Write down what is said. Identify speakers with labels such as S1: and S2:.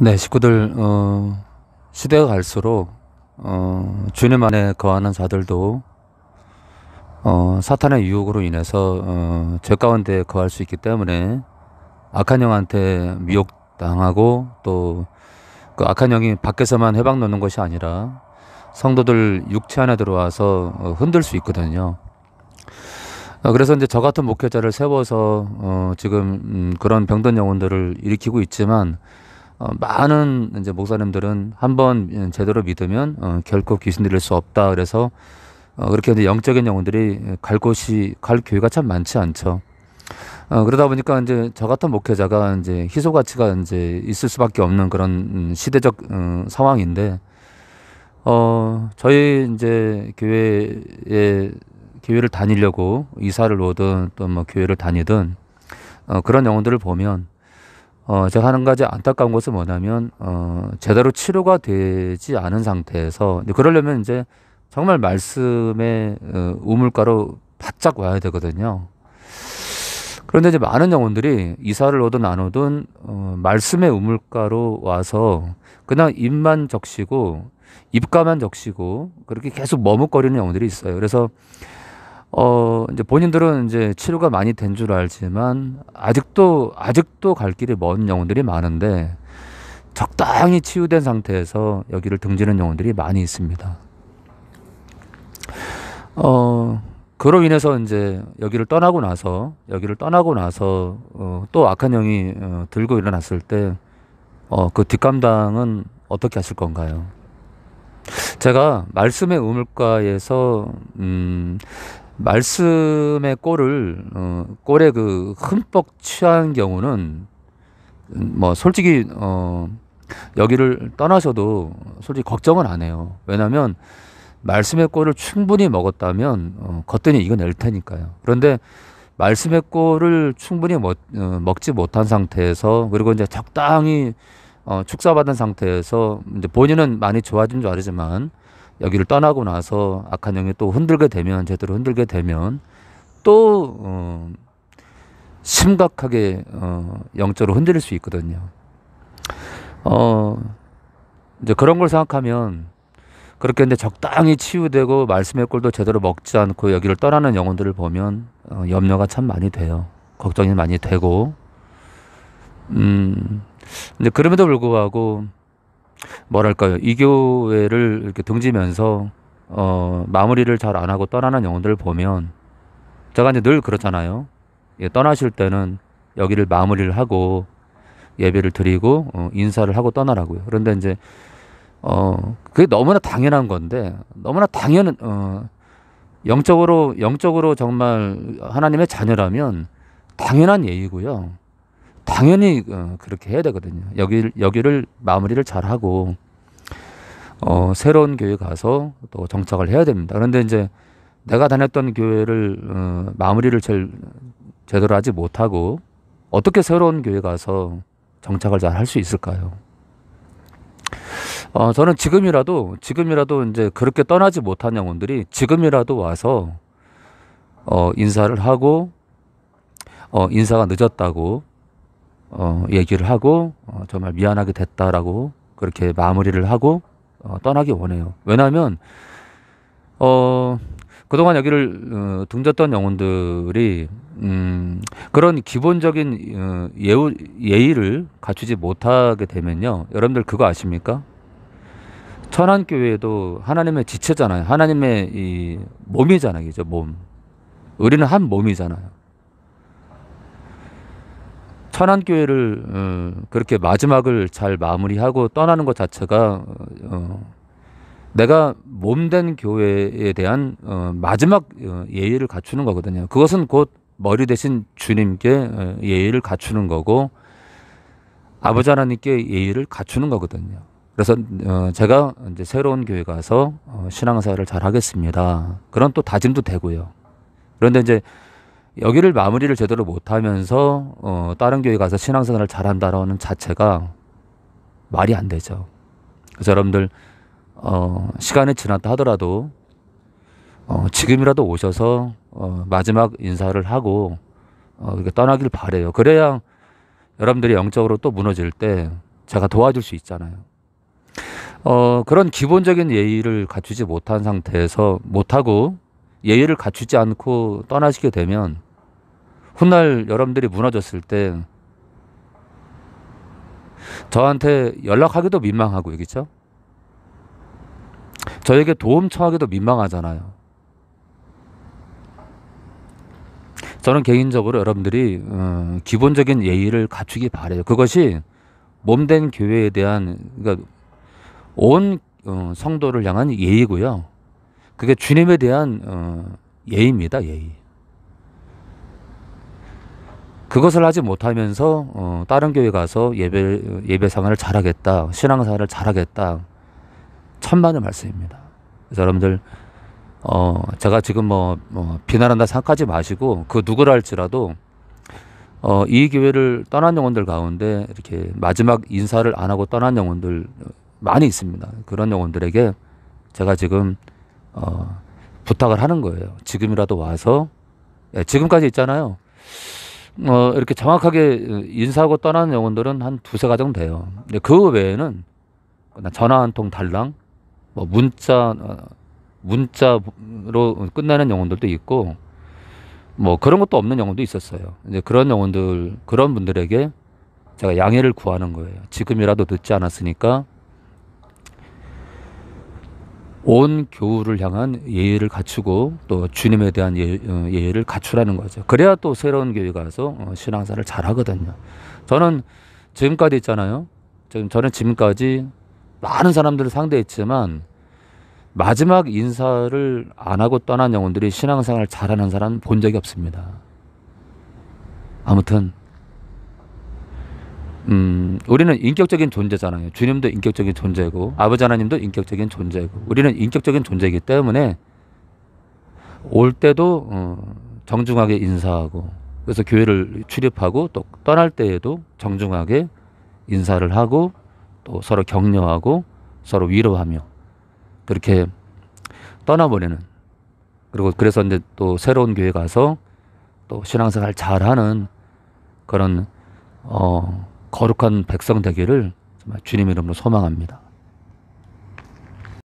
S1: 네, 식구들 어, 시대가 갈수록 어, 주님 안에 거하는 자들도 어, 사탄의 유혹으로 인해서 어, 죄 가운데 거할 수 있기 때문에 악한 영한테 미혹당하고 또 그 악한 영이 밖에서만 해방 놓는 것이 아니라 성도들 육체 안에 들어와서 어, 흔들 수 있거든요. 어, 그래서 이제 저 같은 목회자를 세워서 어, 지금 음, 그런 병든 영혼들을 일으키고 있지만 어, 많은 이제 목사님들은 한 번 제대로 믿으면 어, 결코 귀신 들릴 수 없다 그래서 어, 그렇게 이제 영적인 영혼들이 갈 곳이 갈 교회가 참 많지 않죠. 어, 그러다 보니까 이제 저 같은 목회자가 이제 희소 가치가 이제 있을 수밖에 없는 그런 음, 시대적 어, 상황인데 어 저희 이제 교회에 교회를 다니려고 이사를 오든 또 뭐 교회를 다니든 어, 그런 영혼들을 보면 어, 제가 하는 가지 안타까운 것은 뭐냐면, 어, 제대로 치료가 되지 않은 상태에서, 그러려면 이제 정말 말씀에 어, 우물가로 바짝 와야 되거든요. 그런데 이제 많은 영혼들이 이사를 오든 안 오든, 어, 말씀의 우물가로 와서 그냥 입만 적시고, 입가만 적시고, 그렇게 계속 머뭇거리는 영혼들이 있어요. 그래서 어, 이제 본인들은 이제 치료가 많이 된 줄 알지만 아직도 아직도 갈 길이 먼 영혼들이 많은데 적당히 치유된 상태에서 여기를 등지는 영혼들이 많이 있습니다. 어, 그로 인해서 이제 여기를 떠나고 나서 여기를 떠나고 나서 어, 또 악한 영이 어, 들고 일어났을 때 어, 그 뒷감당은 어떻게 하실 건가요? 제가 말씀의 우물가에서 음, 말씀의 골을 어, 골에 그 흠뻑 취한 경우는 뭐 솔직히 어, 여기를 떠나셔도 솔직히 걱정은 안 해요. 왜냐하면 말씀의 골을 충분히 먹었다면 어, 거뜬히 이겨낼 테니까요. 그런데 말씀의 골을 충분히 먹, 뭐, 어, 먹지 못한 상태에서 그리고 이제 적당히 어, 축사받은 상태에서 이제 본인은 많이 좋아진 줄 알지만 여기를 떠나고 나서 악한 영이 또 흔들게 되면 제대로 흔들게 되면 또 어, 심각하게 어, 영적으로 흔들릴 수 있거든요. 어, 이제 그런 걸 생각하면 그렇게 이제 적당히 치유되고 말씀의 꼴도 제대로 먹지 않고 여기를 떠나는 영혼들을 보면 어, 염려가 참 많이 돼요. 걱정이 많이 되고, 음, 이제 그럼에도 불구하고 뭐랄까요 이 교회를 이렇게 등지면서 어, 마무리를 잘 안 하고 떠나는 영혼들을 보면 제가 이제 늘 그렇잖아요. 예, 떠나실 때는 여기를 마무리를 하고 예배를 드리고 어, 인사를 하고 떠나라고요. 그런데 이제 어 그게 너무나 당연한 건데 너무나 당연한 어 영적으로 영적으로 정말 하나님의 자녀라면 당연한 예의고요. 당연히 어, 그렇게 해야 되거든요. 여기 여기를 마무리를 잘 하고 어, 새로운 교회 가서 또 정착을 해야 됩니다. 그런데 이제 내가 다녔던 교회를 어, 마무리를 잘 제대로 하지 못하고 어떻게 새로운 교회 가서 정착을 잘 할 수 있을까요? 어, 저는 지금이라도 지금이라도 이제 그렇게 떠나지 못한 영혼들이 지금이라도 와서 어, 인사를 하고 어, 인사가 늦었다고 어, 얘기를 하고 어, 정말 미안하게 됐다라고 그렇게 마무리를 하고 어, 떠나기 원해요. 왜냐하면 어, 그동안 여기를 어, 등졌던 영혼들이 음, 그런 기본적인 어, 예우, 예의를 갖추지 못하게 되면요. 여러분들 그거 아십니까? 천안교회도 하나님의 지체잖아요. 하나님의 이 몸이잖아요. 그죠? 몸. 우리는 한 몸이잖아요. 천안교회를 어, 그렇게 마지막을 잘 마무리하고 떠나는 것 자체가 어, 어 내가 몸된 교회에 대한 어, 마지막 어, 예의를 갖추는 거거든요. 그것은 곧 머리 대신 주님께 어, 예의를 갖추는 거고 아버지 하나님께 예의를 갖추는 거거든요. 그래서 제가 이제 새로운 교회 가서 신앙사를 잘 하겠습니다. 그런 또 다짐도 되고요. 그런데 이제 여기를 마무리를 제대로 못하면서 어, 다른 교회 가서 신앙생활을 잘한다라는 자체가 말이 안 되죠. 그래서 여러분들 어, 시간이 지났다 하더라도 어, 지금이라도 오셔서 어, 마지막 인사를 하고 어, 이렇게 떠나길 바래요. 그래야 여러분들이 영적으로 또 무너질 때 제가 도와줄 수 있잖아요. 어, 그런 기본적인 예의를 갖추지 못한 상태에서 못하고 예의를 갖추지 않고 떠나시게 되면 훗날 여러분들이 무너졌을 때 저한테 연락하기도 민망하고 그렇죠? 저에게 도움 청하기도 민망하잖아요. 저는 개인적으로 여러분들이 음, 기본적인 예의를 갖추기 바래요. 그것이 몸된 교회에 대한 그러니까 온 어, 성도를 향한 예의고요. 그게 주님에 대한 어, 예의입니다. 예의. 그것을 하지 못하면서 어, 다른 교회 가서 예배 예배 생활을 잘하겠다, 신앙 생활을 잘하겠다 천만의 말씀입니다. 그래서 여러분들 어, 제가 지금 뭐, 뭐 비난한다 생각하지 마시고 그 누구라 할지라도 어, 이 교회를 떠난 영혼들 가운데 이렇게 마지막 인사를 안 하고 떠난 영혼들 많이 있습니다. 그런 영혼들에게 제가 지금 어, 부탁을 하는 거예요. 지금이라도 와서 예, 지금까지 있잖아요. 어, 이렇게 정확하게 인사하고 떠나는 영혼들은 한 두세 가정 돼요. 근데 그 외에는 전화 한 통 달랑, 뭐 문자, 어, 문자로 끝나는 영혼들도 있고, 뭐 그런 것도 없는 영혼도 있었어요. 이제 그런 영혼들, 그런 분들에게 제가 양해를 구하는 거예요. 지금이라도 늦지 않았으니까 온 교우를 향한 예의를 갖추고 또 주님에 대한 예, 어, 예의를 갖추라는 거죠. 그래야 또 새로운 교회 가서 어, 신앙사를 잘 하거든요. 저는 지금까지 있잖아요. 지금 저는 지금까지 많은 사람들을 상대했지만 마지막 인사를 안 하고 떠난 영혼들이 신앙생활 을 잘하는 사람 본 적이 없습니다. 아무튼 음, 우리는 인격적인 존재잖아요. 주님도 인격적인 존재고 아버지 하나님도 인격적인 존재고 우리는 인격적인 존재이기 때문에 올 때도 어, 정중하게 인사하고 그래서 교회를 출입하고 또 떠날 때에도 정중하게 인사를 하고 또 서로 격려하고 서로 위로하며 그렇게 떠나보내는 그리고 그래서 이제 또 새로운 교회 가서 또 신앙생활 잘하는 그런 어 거룩한 백성 되기를 주님 이름으로 소망합니다.